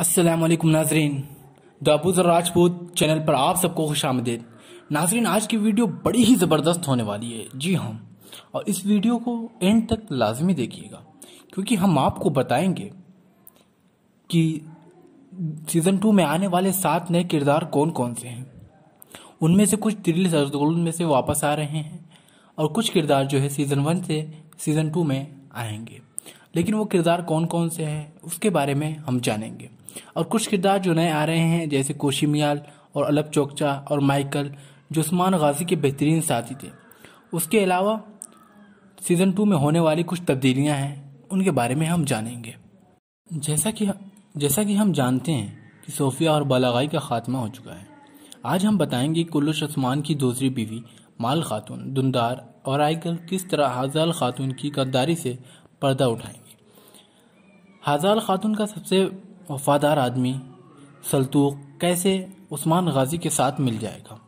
असलम नाजरीन दाबूज़र राजपूत चैनल पर आप सबको खुश आमदेद नाजरीन आज की वीडियो बड़ी ही ज़बरदस्त होने वाली है जी हाँ और इस वीडियो को एंड तक लाजमी देखिएगा क्योंकि हम आपको बताएंगे कि सीज़न टू में आने वाले सात नए किरदार कौन कौन से हैं उनमें से कुछ दिल्ली में से वापस आ रहे हैं और कुछ किरदार जो है सीज़न वन से सीज़न टू में आएंगे लेकिन वो किरदार कौन कौन से हैं उसके बारे में हम जानेंगे और कुछ किरदार जो नए आ रहे हैं जैसे कोशी मियाल और अलब चोकचा और माइकल जो उस्मान गाजी के बेहतरीन साथी थे उसके अलावा सीज़न टू में होने वाली कुछ तब्दीलियां हैं उनके बारे में हम जानेंगे जैसा कि जैसा कि हम जानते हैं कि सोफिया और बालागाई का खात्मा हो चुका है आज हम बताएंगे कुल्लुश उस्मान की दूसरी बीवी माल खातून दुनदार और आइकल किस तरह हाजाल खातून की गद्दारी से पर्दा उठाएंगी हाजाल खातून का सबसे वफादार आदमी सलतूक कैसे उस्मान गाजी के साथ मिल जाएगा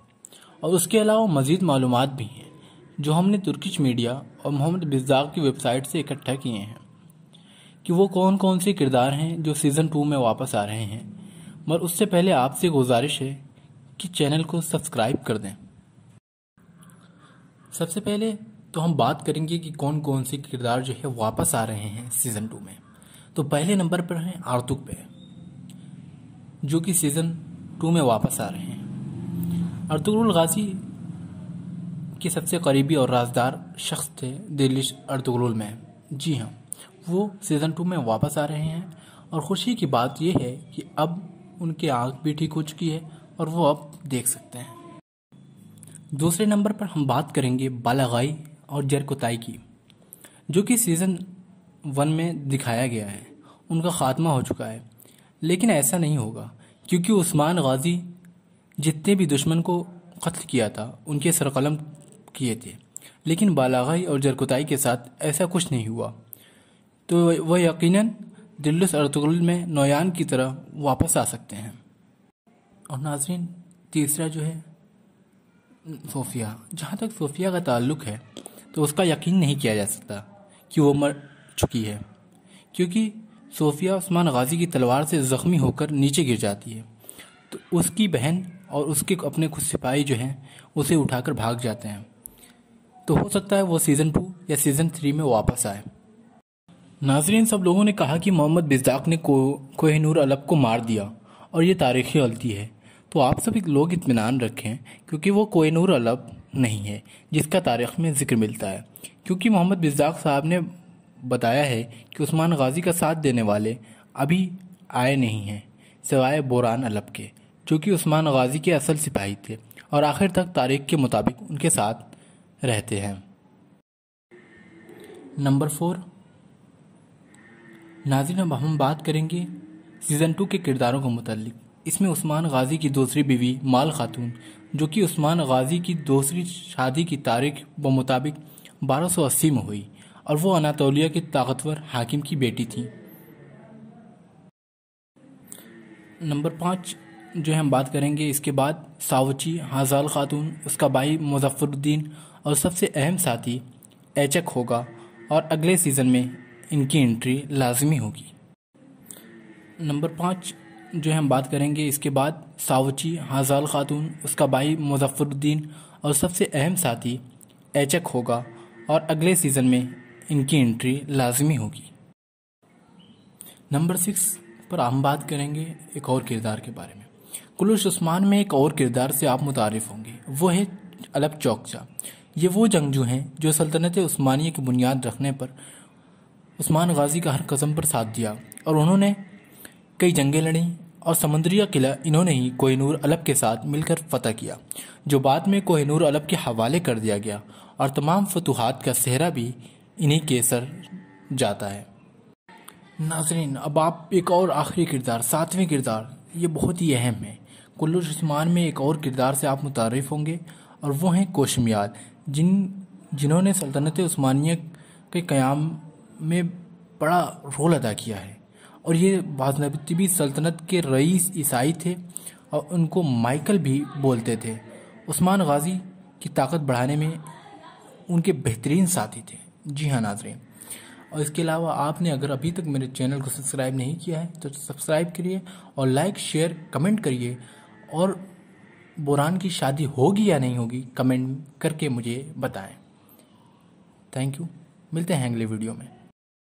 और उसके अलावा मज़ीद मालूम भी हैं जो हमने तुर्किश मीडिया और मोहम्मद बिजाक की वेबसाइट से इकट्ठा किए हैं कि वो कौन कौन से किरदार हैं जो सीज़न टू में वापस आ रहे हैं मगर उससे पहले आपसे गुजारिश है कि चैनल को सब्सक्राइब कर दें सबसे पहले तो हम बात करेंगे कि कौन कौन से किरदार जो है वापस आ रहे हैं सीज़न टू में तो पहले नंबर पर हैं आर्तुक पे जो कि सीज़न टू में वापस आ रहे हैं अर्तुगरुल गाजी के सबसे करीबी और राजदार शख्स थे दिलिश अर्तुगरुल में जी हाँ वो सीज़न टू में वापस आ रहे हैं और खुशी की बात यह है कि अब उनकी आँख भी ठीक हो चुकी है और वो अब देख सकते हैं दूसरे नंबर पर हम बात करेंगे बालागाई और जरकुताई की जो कि सीज़न वन में दिखाया गया है उनका खात्मा हो चुका है लेकिन ऐसा नहीं होगा क्योंकि उस्मान गाजी जितने भी दुश्मन को कत्ल किया था उनके सरकलम किए थे लेकिन बालागाई और जरकुताई के साथ ऐसा कुछ नहीं हुआ तो वह यकीनन दिल्लुस अर्तगुल में नौयान की तरह वापस आ सकते हैं और नाजरीन तीसरा जो है सोफिया जहाँ तक सोफिया का ताल्लुक है तो उसका यकीन नहीं किया जा सकता कि वो मर चुकी है क्योंकि सोफिया उस्मान गाजी की तलवार से ज़ख्मी होकर नीचे गिर जाती है तो उसकी बहन और उसके अपने कुछ सिपाही जो हैं उसे उठाकर भाग जाते हैं तो हो सकता है वो सीज़न टू या सीज़न थ्री में वापस आए नाजरीन सब लोगों ने कहा कि मोहम्मद बिजाक ने को कोहनूर अलब को मार दिया और ये तारीखी गलती है तो आप सब एक लोग इतमान रखें क्योंकि वो कोहनूर अलब नहीं है जिसका तारीख में जिक्र मिलता है क्योंकि मोहम्मद बिजाक साहब ने बताया है कि उस्मान गाजी का साथ देने वाले अभी आए नहीं हैं सिवाय बोरान अलब के जो कि उस्मान गाजी के असल सिपाही थे और आखिर तक तारीख के मुताबिक उनके साथ रहते हैं नंबर फोर नाजिन अब हम बात करेंगे सीज़न टू के किरदारों के मतलब इसमें उस्मान गाजी की दूसरी बीवी माल खातून जो कि उस्मान गाजी की दूसरी शादी की तारीख व मुताबिक 1280 में हुई और वो अनातोलिया के ताकतवर हाकिम की बेटी थी नंबर पाँच जो हम बात करेंगे इसके बाद सावची हाजाल खातून उसका भाई मुजफ्फरुद्दीन और सबसे अहम साथी एचक होगा और अगले सीज़न में इनकी एंट्री लाजमी होगी नंबर पाँच जो हम बात करेंगे इसके बाद सावची हाजाल खातून उसका भाई मुजफ्फरुद्दीन और सबसे अहम साथी एचक होगा और अगले सीज़न में इनकी एंट्री लाजमी होगी नंबर सिक्स पर हम बात करेंगे एक और किरदार के बारे में कुलश उस्मान में एक और किरदार से आप मुतारफ़ होंगे वो है अलब चौकचा ये वो जंगजू हैं जो सल्तनत उस्मानिया की बुनियाद रखने पर उस्मान गाजी का हर कदम पर साथ दिया और उन्होंने कई जंगें लड़ी और समुद्री किला इन्होंने ही कोहनूर अलब के साथ मिलकर फतह किया जो बाद में कोहनूर अलब के हवाले कर दिया गया और तमाम फतूहत का सेहरा भी इन्हीं के सर जाता है नाजरीन अब आप एक और आखिरी किरदार सातवें किरदार ये बहुत ही अहम है कुल्लू रस्मान में एक और किरदार से आप मुतारफ़ होंगे और वो हैं कोशमियाल जिन जिन्होंने सल्तनत स्मानिया के क़्याम में बड़ा रोल अदा किया है और ये बाजनबी सल्तनत के रईस ईसाई थे और उनको माइकल भी बोलते थे उस्मान गाजी की ताकत बढ़ाने में उनके बेहतरीन साथी थे जी हाँ नाजरीन और इसके अलावा आपने अगर अभी तक मेरे चैनल को सब्सक्राइब नहीं किया है तो सब्सक्राइब करिए और लाइक शेयर कमेंट करिए और बुरान की शादी होगी या नहीं होगी कमेंट करके मुझे बताएं थैंक यू मिलते हैं अगले वीडियो में